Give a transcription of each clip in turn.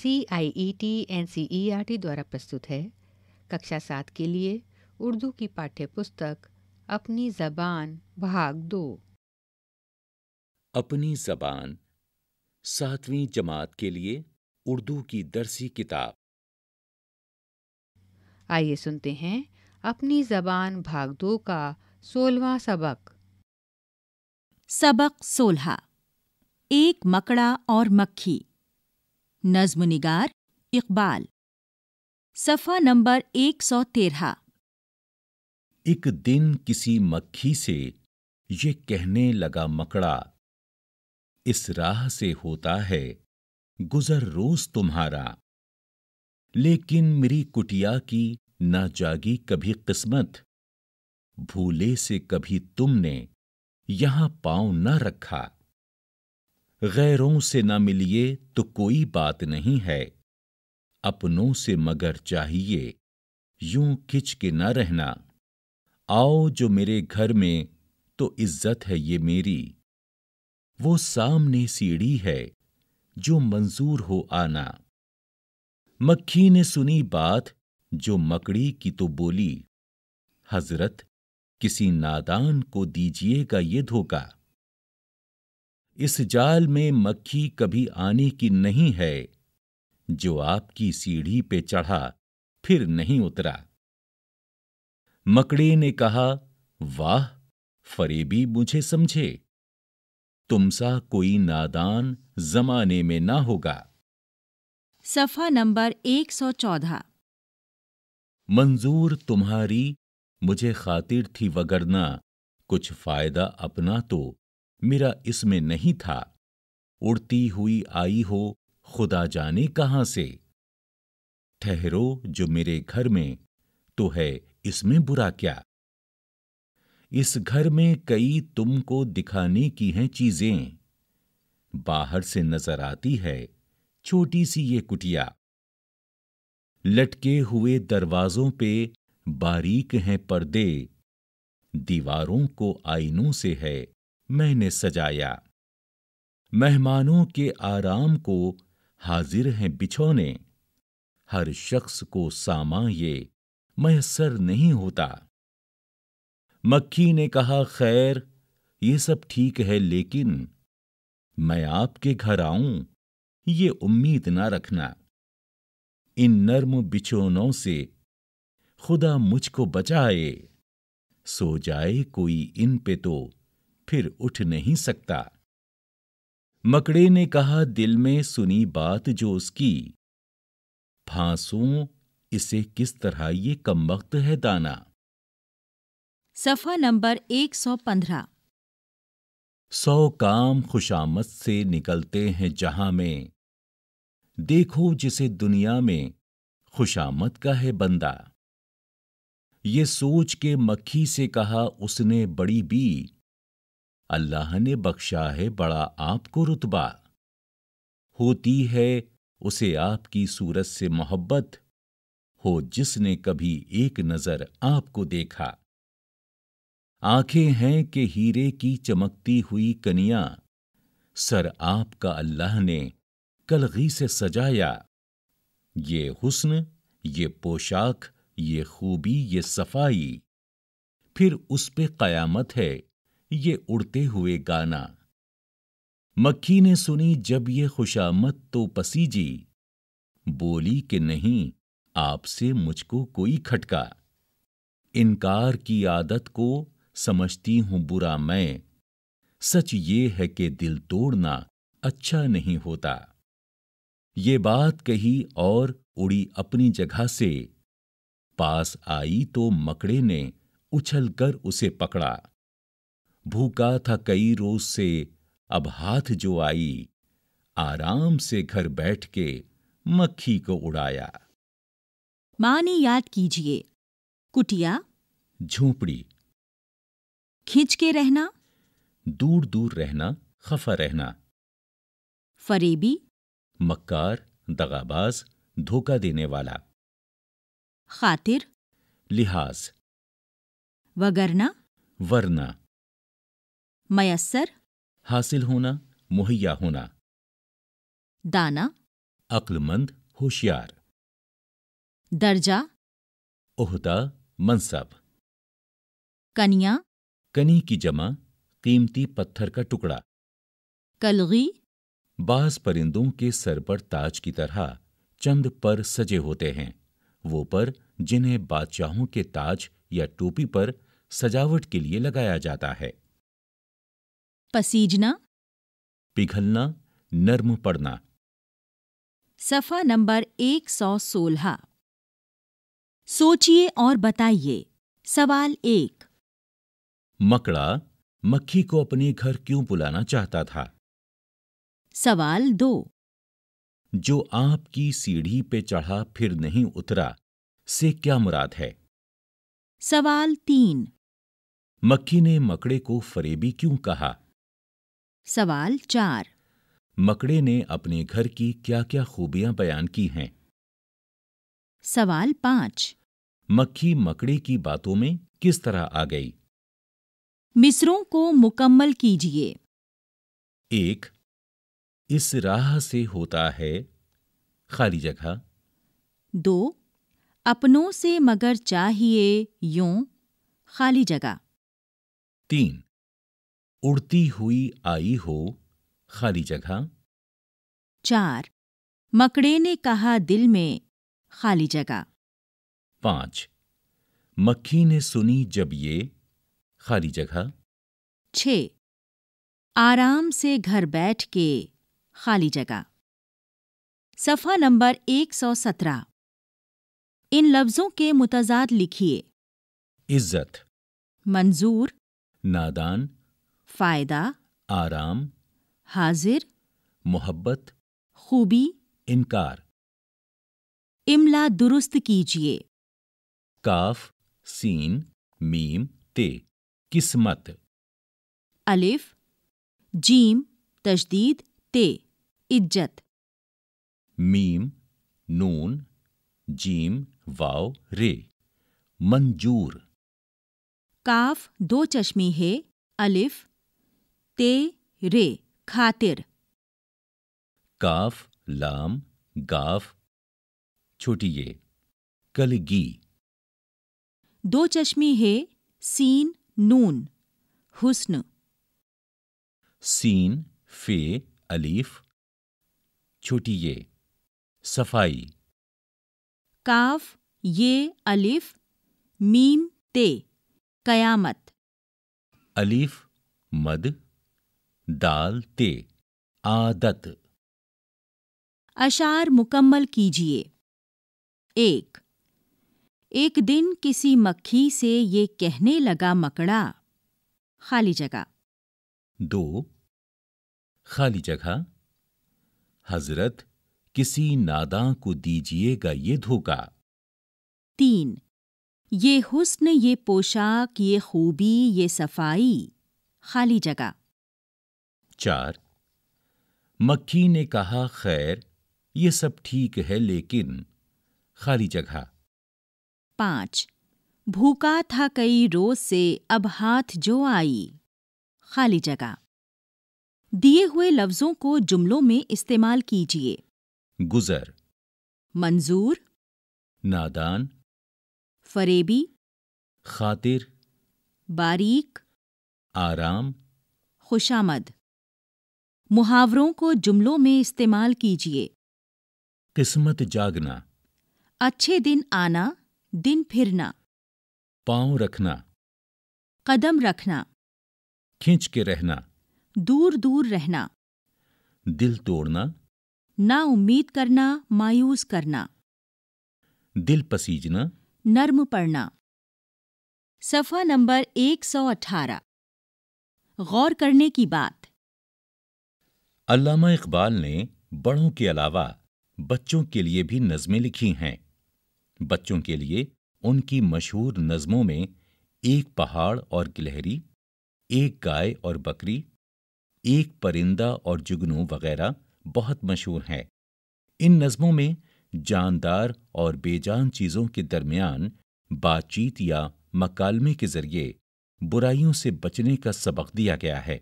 C I E T N C E R T द्वारा प्रस्तुत है कक्षा सात के लिए उर्दू की पाठ्य पुस्तक अपनी जबान भाग दो अपनी जबान सातवीं जमात के लिए उर्दू की दरसी किताब आइए सुनते हैं अपनी जबान भाग दो का सोलवा सबक सबक सोलह एक मकड़ा और मक्खी नज्म निगार इकबाल सफ़ा नंबर एक सौ तेरह एक दिन किसी मक्खी से ये कहने लगा मकड़ा इस राह से होता है गुजर रोज तुम्हारा लेकिन मेरी कुटिया की ना जागी कभी किस्मत भूले से कभी तुमने यहां पांव न रखा गैरों से न मिलिए तो कोई बात नहीं है अपनों से मगर चाहिए यूं खिंच के न रहना आओ जो मेरे घर में तो इज्जत है ये मेरी वो सामने सीढ़ी है जो मंजूर हो आना मक्खी ने सुनी बात जो मकड़ी की तो बोली हजरत किसी नादान को दीजिएगा ये धोखा इस जाल में मक्खी कभी आने की नहीं है जो आपकी सीढ़ी पे चढ़ा फिर नहीं उतरा मकड़े ने कहा वाह फरेबी मुझे समझे तुमसा कोई नादान जमाने में ना होगा सफा नंबर 114 मंजूर तुम्हारी मुझे खातिर थी वगरना कुछ फायदा अपना तो मेरा इसमें नहीं था उड़ती हुई आई हो खुदा जाने कहाँ से ठहरो जो मेरे घर में तो है इसमें बुरा क्या इस घर में कई तुमको दिखाने की हैं चीजें बाहर से नजर आती है छोटी सी ये कुटिया लटके हुए दरवाजों पे बारीक हैं पर्दे दीवारों को आईनों से है मैंने सजाया मेहमानों के आराम को हाजिर हैं बिछौने हर शख्स को सामा ये मैसर नहीं होता मक्खी ने कहा खैर ये सब ठीक है लेकिन मैं आपके घर आऊं ये उम्मीद ना रखना इन नर्म बिछौनों से खुदा मुझको बचाए सो जाए कोई इन पे तो फिर उठ नहीं सकता मकड़े ने कहा दिल में सुनी बात जो उसकी फांसू इसे किस तरह ये कमबख्त है दाना सफा नंबर 115 सौ काम खुशामत से निकलते हैं जहां में देखो जिसे दुनिया में खुशामत का है बंदा ये सोच के मक्खी से कहा उसने बड़ी बी अल्लाह ने बख्शा है बड़ा आपको रुतबा होती है उसे आपकी सूरत से मोहब्बत हो जिसने कभी एक नजर आपको देखा आंखें हैं कि हीरे की चमकती हुई कनिया सर आपका अल्लाह ने कलगी से सजाया ये हुस्न ये पोशाक ये खूबी ये सफाई फिर उस पे कयामत है ये उड़ते हुए गाना मक्खी ने सुनी जब ये खुशामत तो पसीजी बोली कि नहीं आपसे मुझको कोई खटका इनकार की आदत को समझती हूं बुरा मैं सच ये है कि दिल तोड़ना अच्छा नहीं होता ये बात कही और उड़ी अपनी जगह से पास आई तो मकड़े ने उछलकर उसे पकड़ा भूखा था कई रोज से अब हाथ जो आई आराम से घर बैठ के मक्खी को उड़ाया मां ने याद कीजिए कुटिया झोपड़ी खींच के रहना दूर दूर रहना खफा रहना फरेबी मक्कार दगाबाज धोखा देने वाला खातिर लिहाज वगरना वरना मयसर हासिल होना मुहैया होना दाना अक्लमंद होशियार दर्जा ओहदा मनसब कनिया कनी की जमा कीमती पत्थर का टुकड़ा कलगी बास परिंदों के सर पर ताज की तरह चंद पर सजे होते हैं वो पर जिन्हें बादशाहों के ताज या टोपी पर सजावट के लिए लगाया जाता है पसीजना पिघलना नर्म पड़ना सफा नंबर 116 सोचिए और बताइए सवाल एक मकड़ा मक्खी को अपने घर क्यों बुलाना चाहता था सवाल दो जो आपकी सीढ़ी पे चढ़ा फिर नहीं उतरा से क्या मुराद है सवाल तीन मक्खी ने मकड़े को फरेबी क्यों कहा सवाल चार मकड़े ने अपने घर की क्या क्या खूबियां बयान की हैं सवाल पाँच मक्खी मकड़े की बातों में किस तरह आ गई मिसरों को मुकम्मल कीजिए एक इस राह से होता है खाली जगह दो अपनों से मगर चाहिए यों खाली जगह तीन उड़ती हुई आई हो खाली जगह चार मकड़े ने कहा दिल में खाली जगह पाँच मक्खी ने सुनी जब ये खाली जगह छ आराम से घर बैठ के खाली जगह सफ़ा नंबर 117 इन लफ्ज़ों के मुतजाद लिखिए इज्जत मंजूर नादान फ़ायदा आराम हाजिर मोहब्बत खूबी इनकार इमला दुरुस्त कीजिए काफ सीन मीम ते किस्मत अलिफ जीम तजदीद ते इज्जत मीम नून जीम वाव रे मंजूर काफ दो चश्मी है अलिफ ते रे खातिर काफ लाम गाफ छोटी ये कलगी दो चश्मी है सीन नून हुस्न सीन फे अलीफ छोटी ये सफाई काफ ये अलिफ मीम ते कयामत अलीफ मद डालते आदत अशार मुकम्मल कीजिए एक एक दिन किसी मक्खी से ये कहने लगा मकड़ा खाली जगह दो खाली जगह हजरत किसी नादा को दीजिएगा ये धोखा तीन ये हुस्न ये पोशाक ये खूबी ये सफाई खाली जगह चार मक्खी ने कहा खैर ये सब ठीक है लेकिन खाली जगह पाँच भूखा था कई रोज से अब हाथ जो आई खाली जगह दिए हुए लफ्जों को जुमलों में इस्तेमाल कीजिए गुजर मंजूर नादान फरेबी खातिर बारीक आराम खुशामद मुहावरों को जुमलों में इस्तेमाल कीजिए किस्मत जागना अच्छे दिन आना दिन फिरना पांव रखना कदम रखना खींच के रहना दूर दूर रहना दिल तोड़ना ना उम्मीद करना मायूस करना दिल पसीजना नर्म पड़ना सफा नंबर 118 गौर करने की बात अल्लामा इकबाल ने बड़ों के अलावा बच्चों के लिए भी नज़में लिखी हैं बच्चों के लिए उनकी मशहूर नज़मों में एक पहाड़ और गिलहरी एक गाय और बकरी एक परिंदा और जुगनू वगैरह बहुत मशहूर हैं इन नज़मों में जानदार और बेजान चीज़ों के दरमियान बातचीत या मकालमे के जरिए बुराइयों से बचने का सबक दिया गया है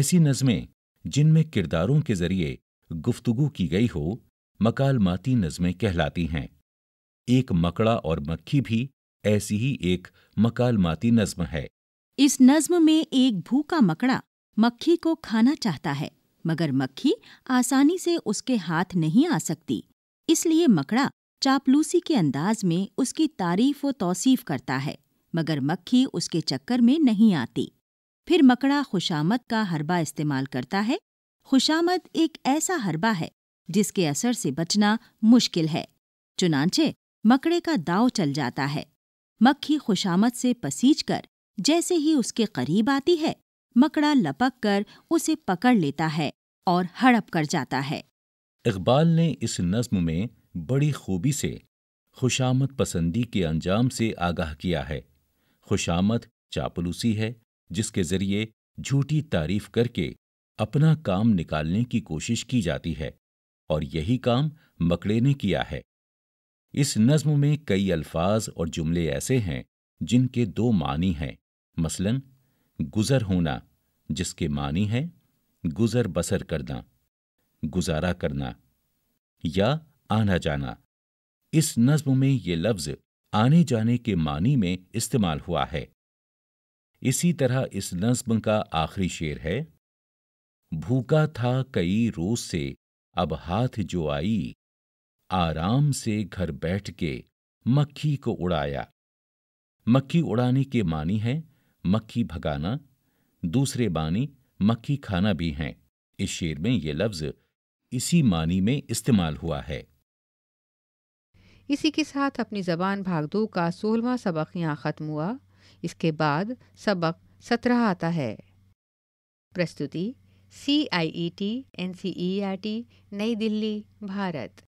ऐसी नज़में जिनमें किरदारों के जरिए गुफ्तगु की गई हो मकालमाती नज़में कहलाती हैं एक मकड़ा और मक्खी भी ऐसी ही एक मकालमाती नज्म है इस नज्म में एक भूखा मकड़ा मक्खी को खाना चाहता है मगर मक्खी आसानी से उसके हाथ नहीं आ सकती इसलिए मकड़ा चापलूसी के अंदाज में उसकी तारीफ व तौसीफ करता है मगर मक्खी उसके चक्कर में नहीं आती फिर मकड़ा खुशामद का हरबा इस्तेमाल करता है खुशामद एक ऐसा हरबा है जिसके असर से बचना मुश्किल है चुनाचे मकड़े का दाव चल जाता है मक्खी खुशामद से पसीज कर जैसे ही उसके करीब आती है मकड़ा लपक कर उसे पकड़ लेता है और हड़प कर जाता है इकबाल ने इस नज्म में बड़ी खूबी से खुशामद पसंदी के अंजाम से आगाह किया है खुशामद चापलूसी है जिसके जरिए झूठी तारीफ करके अपना काम निकालने की कोशिश की जाती है और यही काम मकड़े ने किया है इस नज्म में कई अल्फाज और जुमले ऐसे हैं जिनके दो मानी हैं मसलन गुज़र होना जिसके मानी है गुज़र बसर करना गुजारा करना या आना जाना इस नज्म में ये लफ्ज़ आने जाने के मानी में इस्तेमाल हुआ है इसी तरह इस नज्म का आखिरी शेर है भूखा था कई रोज से अब हाथ जो आई आराम से घर बैठ के मक्खी को उड़ाया मक्खी उड़ाने के मानी है मक्खी भगाना दूसरे बानी मक्खी खाना भी हैं इस शेर में ये लफ्ज इसी मानी में इस्तेमाल हुआ है इसी के साथ अपनी जबान दो का सोलवा सबक यहाँ ख़त्म हुआ इसके बाद सबक सत्रह आता है प्रस्तुति C I E T N C E R T नई दिल्ली भारत